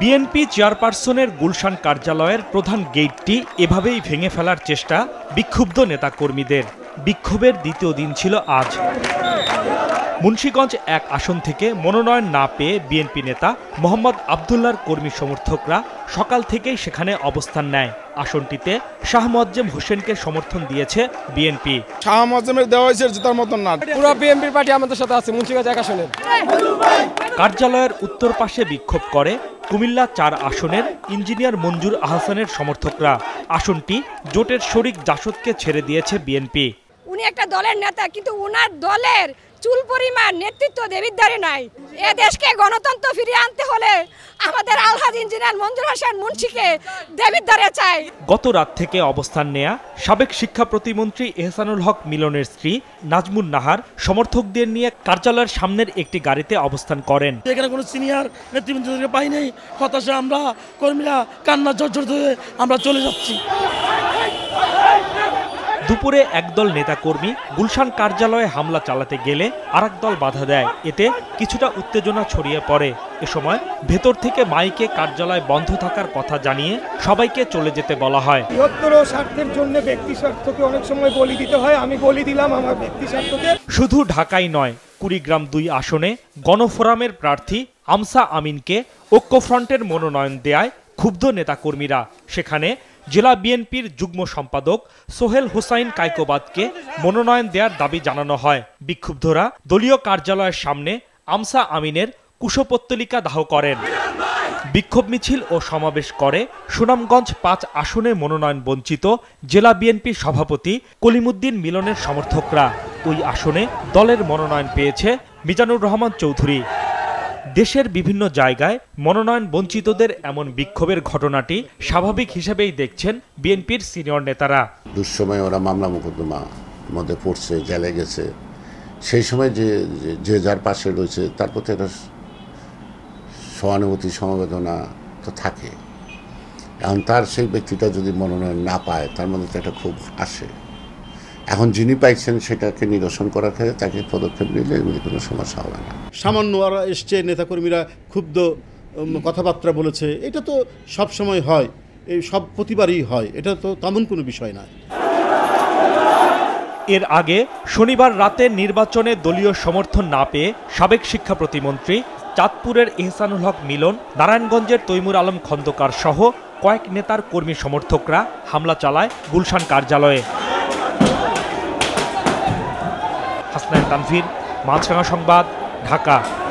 BNP চেয়ারপারসনের গুলশান কার্যালয়ের প্রধান গেটটি এভাবেই ভেঙে ফেলার চেষ্টা বিক্ষুব্ধ নেতাকর্মীদের বিক্ষোভের দ্বিতীয় দিন ছিল আজ মুন্সীগঞ্জ এক আসন থেকে মনোনয়ন না পেয়ে বিএনপি নেতা মোহাম্মদ আবদুল্লার কর্মী সমর্থকরা সকাল থেকেই সেখানে অবস্থান নেয় আসনটিতে শাহ মজ্জেম হোসেনকে সমর্থন দিয়েছে বিএনপি শাহ মজ্জেমের দেওয়া হয়েছে জুতার মতন না পুরো বিএনপির পার্টি আমাদের সাথে আছে মুন্সীগঞ্জ এক আসনে কার্যালয়ের উত্তর পাশে বিক্ষোভ করে কুমিল্লা চার আসনের ইঞ্জিনিয়ার মঞ্জুর আহসানের সমর্থকরা আসনটি জোটের শরিক জাসদকে ছেড়ে দিয়েছে বিএনপি উনি একটা দলের নেতা কিন্তু ওনার দলের চুল পরিমাণ নেতৃত্ব দেবীর দ্বারে নাই এ দেশকে গণতন্ত্র ফিরিয়ে আনতে হলে আমাদের আলহাজ ইঞ্জিনিয়ার মঞ্জুর হোসেন মুন্সিকে দেবীর দ্বারে চাই গত রাত থেকে অবস্থান নেয়া সাবেক শিক্ষা প্রতিমন্ত্রী এহসানুল হক মিলনের স্ত্রী নাজমুন নাহার সমর্থকদের নিয়ে কার্যালয়ের সামনের একটি গাড়িতে অবস্থান করেন এখানে কোনো সিনিয়র নেতৃবৃন্দকে পাই নাই হতাশা আমরা কর্মীরা কান্না জর্জর ধরে আমরা চলে যাচ্ছি দুপুরে একদল নেতাকর্মী গুলশান কার্যালয়ে হামলা চালাতে গেলে আরেক দল বাধা দেয় এতে কিছুটা উত্তেজনা ছড়িয়ে পড়ে এ সময় ভেতর থেকে মাইকে কার্যালয় বন্ধ থাকার কথা জানিয়ে সবাইকে চলে যেতে বলা হয় বৃহত্তর স্বার্থের জন্য ব্যক্তি স্বার্থকে অনেক সময় বলি দিতে হয় আমি বলি দিলাম আমার ব্যক্তি স্বার্থকে শুধু ঢাকাই নয় কুড়িগ্রাম দুই আসনে গণফোরামের প্রার্থী আমসা আমিনকে ঐক্যফ্রন্টের মনোনয়ন দেয় ক্ষুব্ধ নেতাকর্মীরা সেখানে জেলা বিএনপির যুগ্ম সম্পাদক সোহেল হোসাইন কাইকোবাদকে মনোনয়ন দেওয়ার দাবি জানানো হয় বিক্ষুব্ধরা দলীয় কার্যালয়ের সামনে আমসা আমিনের কুশপত্তলিকা দাহ করেন বিক্ষোভ মিছিল ও সমাবেশ করে সুনামগঞ্জ পাঁচ আসনে মনোনয়ন বঞ্চিত জেলা বিএনপি সভাপতি কলিমুদ্দিন মিলনের সমর্থকরা ওই আসনে দলের মনোনয়ন পেয়েছে মিজানুর রহমান চৌধুরী দেশের বিভিন্ন জায়গায় মনোনয়ন বঞ্চিতদের এমন বিক্ষোভের ঘটনাটি স্বাভাবিক হিসেবেই দেখছেন বিএনপির সিনিয়র নেতারা দুঃসময়ে ওরা মামলা মোকদ্দমা মধ্যে পড়ছে জেলে গেছে সেই সময় যে যে যার পাশে রয়েছে তার প্রতি একটা সহানুভূতি সমবেদনা তো থাকে এখন তার সেই ব্যক্তিটা যদি মনোনয়ন না পায় তার মধ্যে তো একটা খুব আসে এখন যিনি পাইছেন সেটাকে নিরসন করার ক্ষেত্রে তাকে পদক্ষেপ নিলে এগুলি কোনো সমস্যা হবে না সামান্য ওরা এসছে নেতাকর্মীরা ক্ষুব্ধ কথাবার্তা বলেছে এটা তো সব সময় হয় এই সব প্রতিবারই হয় এটা তো তেমন কোনো বিষয় না এর আগে শনিবার রাতে নির্বাচনে দলীয় সমর্থন না পেয়ে সাবেক শিক্ষা প্রতিমন্ত্রী চাঁদপুরের এহসানুল হক মিলন নারায়ণগঞ্জের তৈমুর আলম খন্দকার সহ কয়েক নেতার কর্মী সমর্থকরা হামলা চালায় গুলশান কার্যালয়ে হাসনাইন তানভীর মাছরাঙা সংবাদ ঢাকা